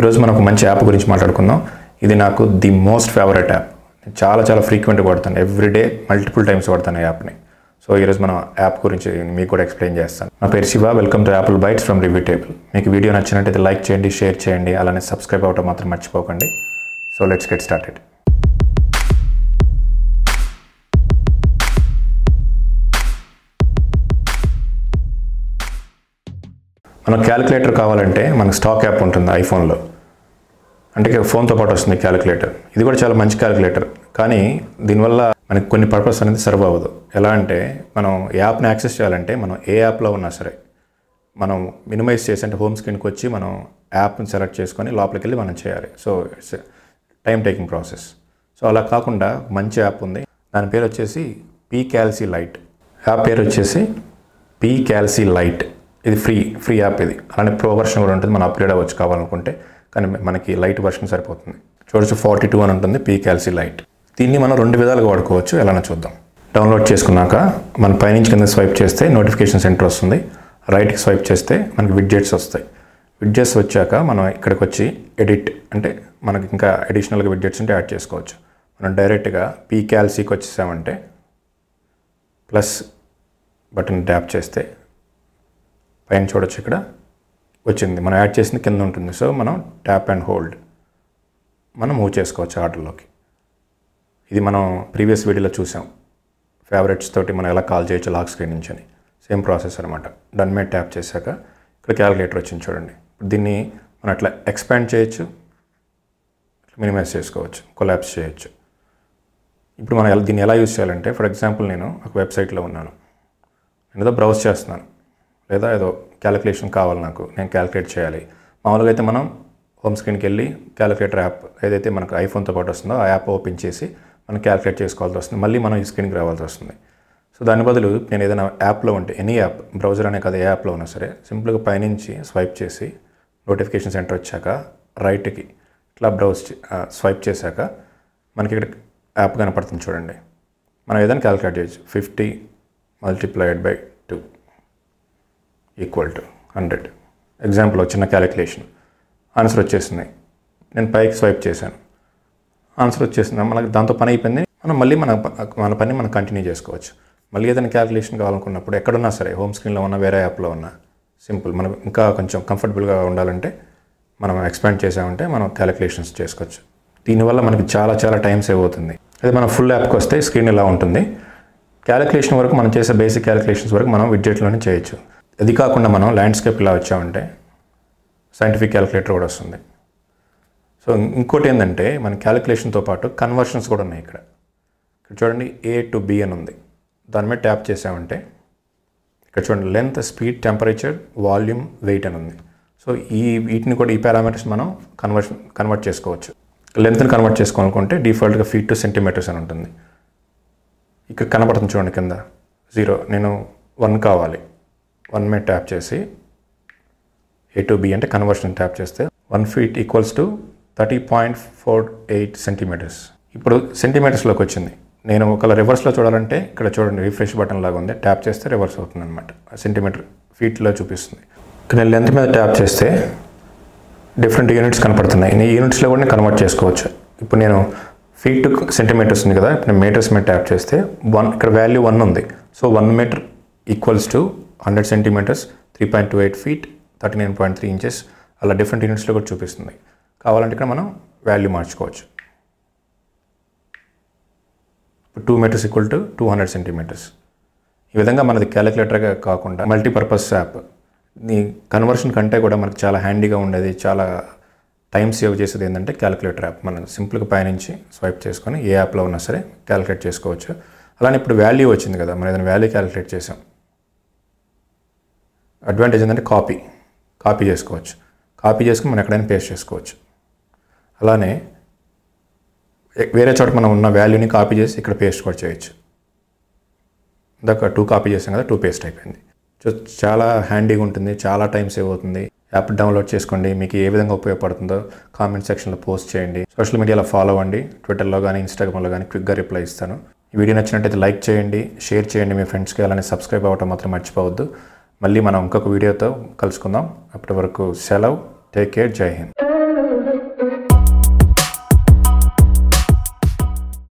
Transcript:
ఈరోజు మనం ఒక మంచి యాప్ గురించి మాట్లాడుకుందాం ఇది నాకు ది మోస్ట్ ఫేవరెట్ యాప్ నేను చాలా చాలా ఫ్రీక్వెంట్గా వాడతాను ఎవ్రీడే మల్టిపుల్ టైమ్స్ వాడతాను యాప్ని సో ఈరోజు మనం యాప్ గురించి మీకు కూడా ఎక్స్ప్లెయిన్ చేస్తాను నా పేరు Shiva welcome to Apple Bites from review table మీకు వీడియో నచ్చినట్టయితే లైక్ చేయండి షేర్ చేయండి అలానే సబ్స్క్రైబ్ అవ్వటం మాత్రం మర్చిపోకండి సో లెట్స్ గెట్ స్టార్టెడ్ మనకు క్యాలిక్యులేటర్ కావాలంటే మనకు స్టాక్ యాప్ ఉంటుంది ఐఫోన్లో అంటే ఫోన్తో పాటు వస్తుంది క్యాలిక్యులేటర్ ఇది కూడా చాలా మంచి క్యాలిక్యులేటర్ కానీ దీనివల్ల మనకి కొన్ని పర్పస్ అనేది సర్వ్ అవ్వదు ఎలా అంటే మనం యాప్ని యాక్సెస్ చేయాలంటే మనం ఏ యాప్లో ఉన్నా సరే మనం మినిమైజ్ చేసి అంటే హోమ్ స్క్రీన్కి వచ్చి మనం యాప్ని సెలెక్ట్ చేసుకొని లోపలికి వెళ్ళి మనం చేయాలి so it's time taking process so అలా కాకుండా మంచి యాప్ ఉంది దాని పేరు వచ్చేసి పీ క్యాల్సీ లైట్ యాప్ పేరు వచ్చేసి పీ క్యాల్సీ లైట్ ఇది ఫ్రీ ఫ్రీ యాప్ ఇది అలానే ప్రో వర్షన్ కూడా ఉంటుంది మనం అప్గ్రేడ్ అవ్వచ్చు కావాలనుకుంటే కానీ మనకి లైట్ వర్షన్ సరిపోతుంది చూడొచ్చు ఫార్టీ టూ అని ఉంటుంది పీకెల్సీ లైట్ దీన్ని మనం రెండు విధాలుగా వాడుకోవచ్చు ఎలానో చూద్దాం డౌన్లోడ్ చేసుకున్నాక మన పైనుంచి కింద స్వైప్ చేస్తే నోటిఫికేషన్ సెంటర్ వస్తుంది రైట్కి స్వైప్ చేస్తే మనకి విడ్జెట్స్ వస్తాయి విడ్జెట్స్ వచ్చాక మనం ఇక్కడికి వచ్చి ఎడిట్ అంటే మనకి ఇంకా అడిషనల్గా విడ్జెట్స్ ఉంటే యాడ్ చేసుకోవచ్చు మనం డైరెక్ట్గా పీకెల్సీకి వచ్చేసామంటే ప్లస్ బటన్ ట్యాప్ చేస్తే పైన చూడొచ్చు ఇక్కడ వచ్చింది మనం యాడ్ చేసింది కింద ఉంటుంది సో మనం ట్యాప్ అండ్ హోల్డ్ మనం మూవ్ చేసుకోవచ్చు ఆర్డర్లోకి ఇది మనం ప్రీవియస్ వీడియోలో చూసాం ఫేవరెట్స్ తోటి మనం ఎలా కాల్ చేయొచ్చు లాక్ స్క్రీన్ నుంచి అని సేమ్ ప్రాసెస్ అనమాట డన్ మీద ట్యాప్ చేశాక ఇక్కడ క్యాలిక్యులేటర్ వచ్చింది చూడండి దీన్ని మనం అట్లా ఎక్స్పాండ్ చేయొచ్చు మినిమైజ్ చేసుకోవచ్చు కొలాబ్స్ చేయొచ్చు ఇప్పుడు మనం దీన్ని ఎలా యూజ్ చేయాలంటే ఫర్ ఎగ్జాంపుల్ నేను ఒక వెబ్సైట్లో ఉన్నాను నేను ఏదో బ్రౌజ్ చేస్తున్నాను లేదా ఏదో క్యాలిక్యులేషన్ కావాలి నాకు నేను క్యాలిక్యులేట్ చేయాలి మామూలుగా అయితే మనం హోమ్ స్క్రీన్కి వెళ్ళి క్యాలిక్యులేటర్ యాప్ ఏదైతే మనకు ఐఫోన్తో పాటు వస్తుందో ఆ యాప్ ఓపెన్ చేసి మనం క్యాలిక్యులేట్ చేసుకోవాల్సి వస్తుంది మళ్ళీ మనం ఈ స్క్రీన్కి రావాల్సి వస్తుంది సో దాని బదులు నేను ఏదైనా యాప్లో ఉంటే ఎనీ యాప్ బ్రౌజర్ అనే కదా ఏ యాప్లో ఉన్నా సరే సింపుల్గా పైనుంచి స్వైప్ చేసి నోటిఫికేషన్ సెంటర్ వచ్చాక రైట్కి ఇట్లా బ్రౌజ్ స్వైప్ చేశాక మనకి ఇక్కడ యాప్ కనపడుతుంది చూడండి మనం ఏదైనా క్యాలిక్యులేట్ చేయొచ్చు fifty multiplied by two equal to hundred example వచ్చిన క్యాలిక్యులేషన్ ఆన్సర్ వచ్చేసింది నేను పైకి స్వైప్ చేశాను ఆన్సర్ వచ్చేసింది మనకు దాంతో పని అయిపోయింది మనం మళ్ళీ మన మన పని మనం కంటిన్యూ చేసుకోవచ్చు మళ్ళీ ఏదైనా క్యాలిక్యులేషన్ కావాలనుకున్నప్పుడు ఎక్కడున్నా సరే హోమ్ స్క్రీన్లో ఉన్న వేరే యాప్లో ఉన్నా సింపుల్ మనం ఇంకా కొంచెం కంఫర్టబుల్గా ఉండాలంటే మనం ఎక్స్పాండ్ చేసామంటే మనం క్యాలిక్యులేషన్స్ చేసుకోవచ్చు దీనివల్ల మనకి చాలా చాలా టైం సేవ్ అవుతుంది అదే మనం ఫుల్ యాప్కి వస్తే స్క్రీన్ ఇలా ఉంటుంది క్యాలిక్యులేషన్ వరకు మనం చేసే బేసిక్ క్యాలిక్యులేషన్స్ వరకు మనం విడ్జెట్లోనే చేయొచ్చు అది కాకుండా మనం ల్యాండ్స్కేప్ ఇలా వచ్చామంటే సైంటిఫిక్ క్యాలిక్యులేటర్ కూడా వస్తుంది సో ఇంకోటి ఏంటంటే మన క్యాలిక్యులేషన్తో పాటు కన్వర్షన్స్ కూడా ఉన్నాయి ఇక్కడ ఇక్కడ చూడండి ఏ టు బి అని ఉంది దాని మీద ట్యాప్ చేసామంటే ఇక్కడ చూడండి length speed temperature volume weight అని ఉంది సో ఈ వీటిని కూడా ఈ పారామీటర్స్ మనం కన్వర్షన్ కన్వర్ట్ చేసుకోవచ్చు లెంత్ని కన్వర్ట్ చేసుకోవాలనుకుంటే డిఫాల్ట్గా ఫీట్ టు సెంటీమీటర్స్ అని ఉంటుంది ఇక్కడ కనబడుతుంది చూడండి కింద జీరో నేను వన్ కావాలి వన్ మే ట్యాప్ చేసి ఏ టు బి అంటే కన్వర్షన్ ట్యాప్ చేస్తే one feet equals to thirty point four eight centimeters ఇప్పుడు సెంటీమీటర్స్లోకి వచ్చింది నేను ఒకవేళ రివర్స్లో చూడాలంటే ఇక్కడ చూడండి రిఫ్రెష్ బటన్ లాగా ఉంది ట్యాప్ చేస్తే రివర్స్ అవుతుంది అనమాట సెంటీమీటర్ ఫీట్లో చూపిస్తుంది ఇక్కడ నేను లెంత్ మీద ట్యాప్ చేస్తే డిఫరెంట్ యూనిట్స్ కనపడుతున్నాయి నేను యూనిట్స్లో కూడా నేను కన్వర్ట్ చేసుకోవచ్చు ఇప్పుడు నేను ఫీట్ టు సెంటీమీటర్స్ ఉంది కదా ఇప్పుడు నేను మీటర్స్ మీద ట్యాప్ చేస్తే వన్ ఇక్కడ వాల్యూ వన్ ఉంది so one meter equals to hundred centimeters three point two eight feet thirty nine point three inches అలా డిఫరెంట్ యూనిట్స్లో కూడా చూపిస్తుంది కావాలంటే ఇక్కడ మనం వాల్యూ మార్చుకోవచ్చు ఇప్పుడు two meters equal to two hundred centimeters ఈ విధంగా మనది క్యాలిక్యులేటర్గా కాకుండా మల్టీపర్పస్ యాప్ నీ కన్వర్షన్ కంటే కూడా మనకు చాలా హ్యాండీగా ఉండేది చాలా టైం సేవ్ చేసేది ఏంటంటే క్యాలిక్యులేటర్ యాప్ మనం సింపుల్గా పైనుంచి స్వైప్ చేసుకొని ఏ యాప్లో ఉన్నా సరే క్యాలిక్యులేట్ చేసుకోవచ్చు అలానే ఇప్పుడు వాల్యూ వచ్చింది కదా మనం ఏదైనా వాల్యూ క్యాలిక్యులేట్ చేసాం అడ్వాంటేజ్ ఏంటంటే కాపీ కాపీ చేసుకోవచ్చు కాపీ చేసుకుని మనం ఎక్కడైనా పేస్ట్ చేసుకోవచ్చు అలానే వేరే చోట మనం ఉన్న వాల్యూని కాపీ చేసి ఇక్కడ పేస్ట్ కూడా చేయొచ్చు ఇందాక టూ కాపీ చేసాం కదా టూ పేస్ట్ అయిపోయింది సో చాలా హ్యాండీగా ఉంటుంది చాలా టైం సేవ్ అవుతుంది యాప్ డౌన్లోడ్ చేసుకోండి మీకు ఏ విధంగా ఉపయోగపడుతుందో కామెంట్ సెక్షన్లో పోస్ట్ చేయండి సోషల్ మీడియాలో ఫాలో అవ్వండి ట్విట్టర్లో కానీ ఇన్స్టాగ్రామ్లో కానీ క్విక్గా రిప్లై ఇస్తాను వీడియో నచ్చినట్టయితే లైక్ చేయండి షేర్ చేయండి మీ ఫ్రెండ్స్కి అలానే సబ్స్క్రైబ్ అవ్వటం మాత్రం మర్చిపోవద్దు మళ్ళీ మనం ఇంకొక వీడియోతో కలుసుకుందాం అప్పటి వరకు సెలవు టేక్ కేర్ జై హింద్